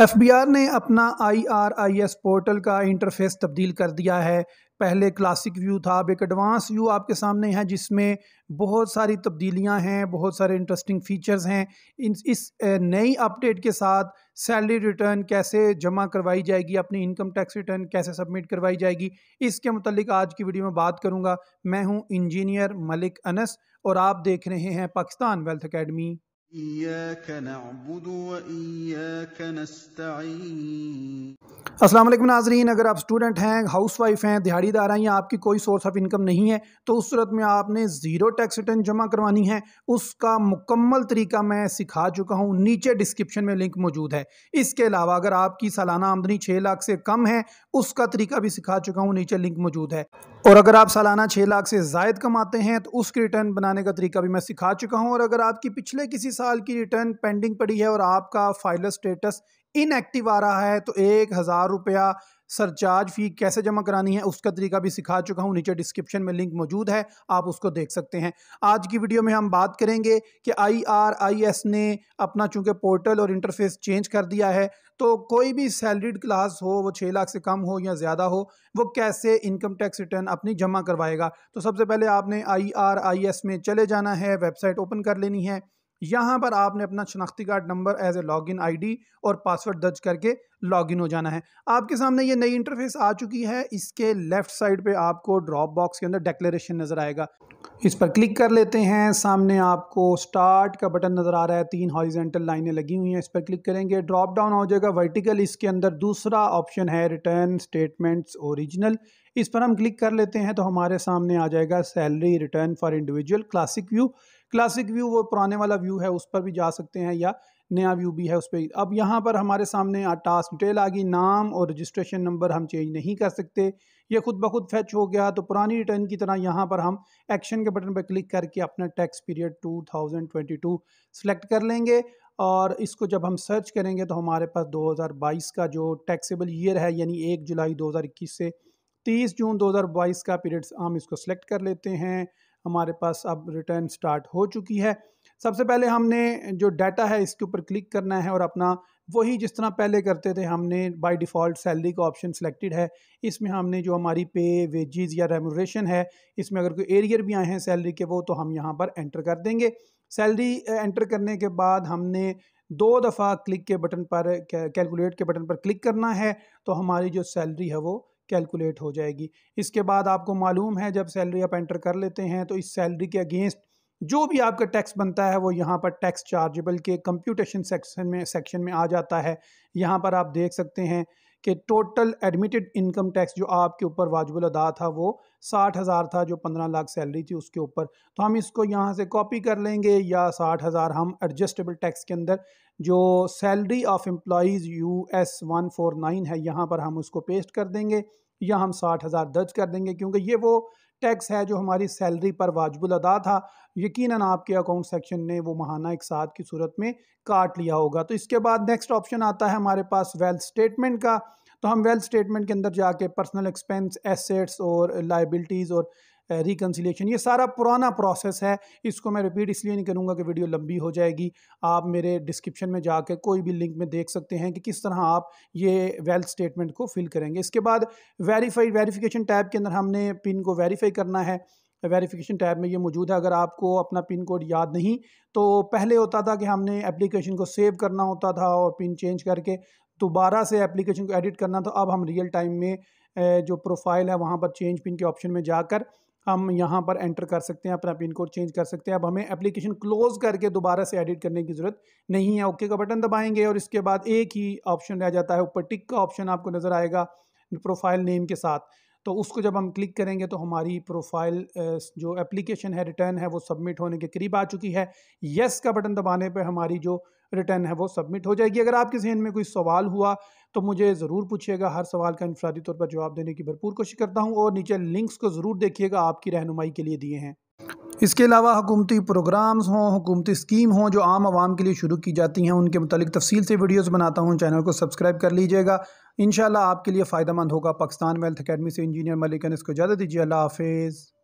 FBR ने अपना IRIS portal का इंटरफेस तब्दील कर दिया है पहले क्लासिक व्यू था अब एक एडवांस व्यू आपके सामने है जिसमें बहुत सारी तब्दीलियां हैं बहुत सारे इंटरेस्टिंग फीचर्स हैं इन इस नई अपडेट के साथ सैलरी रिटर्न कैसे जमा करवाई जाएगी अपनी इनकम टैक्स रिटर्न कैसे सबमिट करवाई जाएगी इसके मतलब आज की वीडियो में बात करूँगा मैं हूँ इंजीनियर मलिक अनस और आप देख रहे हैं पाकिस्तान वेल्थ अकेडमी असलम नाजरीन अगर आप स्टूडेंट हैं हाउस वाइफ हैं दिहाड़ीदार हैं या आपकी कोई सोर्स ऑफ इनकम नहीं है तो उस सूरत में आपने ज़ीरो टैक्स रिटर्न जमा करवानी है उसका मुकम्मल तरीका मैं सिखा चुका हूँ नीचे डिस्क्रिप्शन में लिंक मौजूद है इसके अलावा अगर आपकी सालाना आमदनी छः लाख से कम है उसका तरीका भी सिखा चुका हूँ नीचे लिंक मौजूद है और अगर आप सालाना छः लाख से जायद कमाते हैं तो उसकी रिटर्न बनाने का तरीका भी मैं सिखा चुका हूँ और अगर आपकी पिछले किसी साल की रिटर्न पेंडिंग पड़ी है और आपका फाइलर स्टेटस इनएक्टिव आ रहा है तो एक हज़ार रुपया सरचार्ज फ़ी कैसे जमा करानी है उसका तरीका भी सिखा चुका हूँ नीचे डिस्क्रिप्शन में लिंक मौजूद है आप उसको देख सकते हैं आज की वीडियो में हम बात करेंगे कि आईआरआईएस ने अपना चूँकि पोर्टल और इंटरफेस चेंज कर दिया है तो कोई भी सैलरीड क्लास हो वो छः लाख से कम हो या ज़्यादा हो वो कैसे इनकम टैक्स रिटर्न अपनी जमा करवाएगा तो सबसे पहले आपने आई आर आई एस में चले जाना है वेबसाइट ओपन कर लेनी है यहाँ पर आपने अपना शनाख्ती card number as a login ID और पासवर्ड दर्ज करके लॉग हो जाना है आपके सामने ये नई इंटरफेस आ चुकी है इसके लेफ़्ट साइड पे आपको ड्रॉप बॉक्स के अंदर डेक्लेशन नज़र आएगा इस पर क्लिक कर लेते हैं सामने आपको स्टार्ट का बटन नज़र आ रहा है तीन हॉरिजेंटल लाइनें लगी हुई हैं इस पर क्लिक करेंगे ड्रॉप डाउन हो जाएगा वर्टिकल इसके अंदर दूसरा ऑप्शन है रिटर्न स्टेटमेंट्स ओरिजिनल इस पर हम क्लिक कर लेते हैं तो हमारे सामने आ जाएगा salary return for individual classic view classic view वो पुराने वाला व्यू है उस पर भी जा सकते हैं या नया व्यू भी है उस पर अब यहाँ पर हमारे सामने टास्क डिटेल आ गई नाम और रजिस्ट्रेशन नंबर हम चेंज नहीं कर सकते ये खुद ब खुद फैच हो गया तो पुरानी रिटर्न की तरह यहाँ पर हम एक्शन के बटन पर क्लिक करके अपना टैक्स पीरियड 2022 सेलेक्ट कर लेंगे और इसको जब हम सर्च करेंगे तो हमारे पास 2022 का जो टैक्सेबल ईयर है यानी एक जुलाई 2021 से 30 जून 2022 का पीरियड हम इसको सिलेक्ट कर लेते हैं हमारे पास अब रिटर्न स्टार्ट हो चुकी है सबसे पहले हमने जो डाटा है इसके ऊपर क्लिक करना है और अपना वही जिस तरह पहले करते थे हमने बाय डिफ़ॉल्ट सैलरी का ऑप्शन सिलेक्टेड है इसमें हमने जो हमारी पे वेजेस या रेमोरेशन है इसमें अगर कोई एरियर भी आए हैं सैलरी के वो तो हम यहाँ पर एंटर कर देंगे सैलरी एंटर करने के बाद हमने दो दफ़ा क्लिक के बटन पर कैलकुलेट के बटन पर क्लिक करना है तो हमारी जो सैलरी है वो कैलकुलेट हो जाएगी इसके बाद आपको मालूम है जब सैलरी आप एंटर कर लेते हैं तो इस सैलरी के अगेंस्ट जो भी आपका टैक्स बनता है वो यहाँ पर टैक्स चार्जेबल के कंप्यूटेशन सेक्शन में सेक्शन में आ जाता है यहाँ पर आप देख सकते हैं कि टोटल एडमिटेड इनकम टैक्स जो आपके ऊपर वाजबुल अदा था वो साठ हज़ार था जो पंद्रह लाख सैलरी थी उसके ऊपर तो हम इसको यहाँ से कॉपी कर लेंगे या साठ हज़ार हम एडजस्टेबल टैक्स के अंदर जो salary of employees U S one four nine है यहाँ पर हम उसको पेस्ट कर देंगे या हम साठ हज़ार दर्ज कर देंगे क्योंकि ये वो टैक्स है जो हमारी सैलरी पर वाजबुल अदा था यकीनन आपके अकाउंट सेक्शन ने वो महाना एक साथ की सूरत में काट लिया होगा तो इसके बाद नेक्स्ट ऑप्शन आता है हमारे पास वेल्थ स्टेटमेंट का तो हम वेल्थ स्टेटमेंट के अंदर जाके पर्सनल एक्सपेंस एसेट्स और लाइबिलिटीज़ और रिकन्सिलेशन ये सारा पुराना प्रोसेस है इसको मैं रिपीट इसलिए नहीं करूँगा कि वीडियो लंबी हो जाएगी आप मेरे डिस्क्रिप्शन में जाकर कोई भी लिंक में देख सकते हैं कि किस तरह आप ये वेल्थ स्टेटमेंट को फिल करेंगे इसके बाद वेरीफाई वेरीफिकेशन टैब के अंदर हमने पिन को वेरीफाई करना है वेरिफिकेशन टैब में ये मौजूद है अगर आपको अपना पिन कोड याद नहीं तो पहले होता था कि हमने एप्लीकेशन को सेव करना होता था और पिन चेंज करके दोबारा से एप्लीकेशन को एडिट करना तो अब हम रियल टाइम में जो प्रोफाइल है वहाँ पर चेंज पिन के ऑप्शन में जाकर हम यहाँ पर एंटर कर सकते हैं अपना पिन कोड चेंज कर सकते हैं अब हमें एप्लीकेशन क्लोज़ करके दोबारा से एडिट करने की ज़रूरत नहीं है ओके का बटन दबाएंगे और इसके बाद एक ही ऑप्शन रह जाता है ऊपर टिक का ऑप्शन आपको नज़र आएगा प्रोफाइल नेम के साथ तो उसको जब हम क्लिक करेंगे तो हमारी प्रोफाइल जो एप्लीकेशन है रिटर्न है वो सबमिट होने के करीब आ चुकी है यस का बटन दबाने पर हमारी जो रिटर्न है वो सबमिट हो जाएगी अगर आपके जहन में कोई सवाल हुआ तो मुझे ज़रूर पूछिएगा हर सवाल का इनफरादी तौर पर जवाब देने की भरपूर कोशिश करता हूँ और नीचे लिंक्स को ज़रूर देखिएगा आपकी रहनुमाई के लिए दिए हैं इसके अलावा हुकूमती प्रोग्राम्स हों हुकूमती स्कीम हों जो आम आवाम के लिए शुरू की जाती हैं उनके मतलब तफसील से वीडियोज़ बनाता हूँ चैनल को सब्सक्राइब कर लीजिएगा इन आपके लिए फ़ायदा मंद होगा पाकिस्तान वेल्थ अकेडमी से इंजीनियर मलिकन इसको इजाज़त दीजिए अल्लाह हाफिज़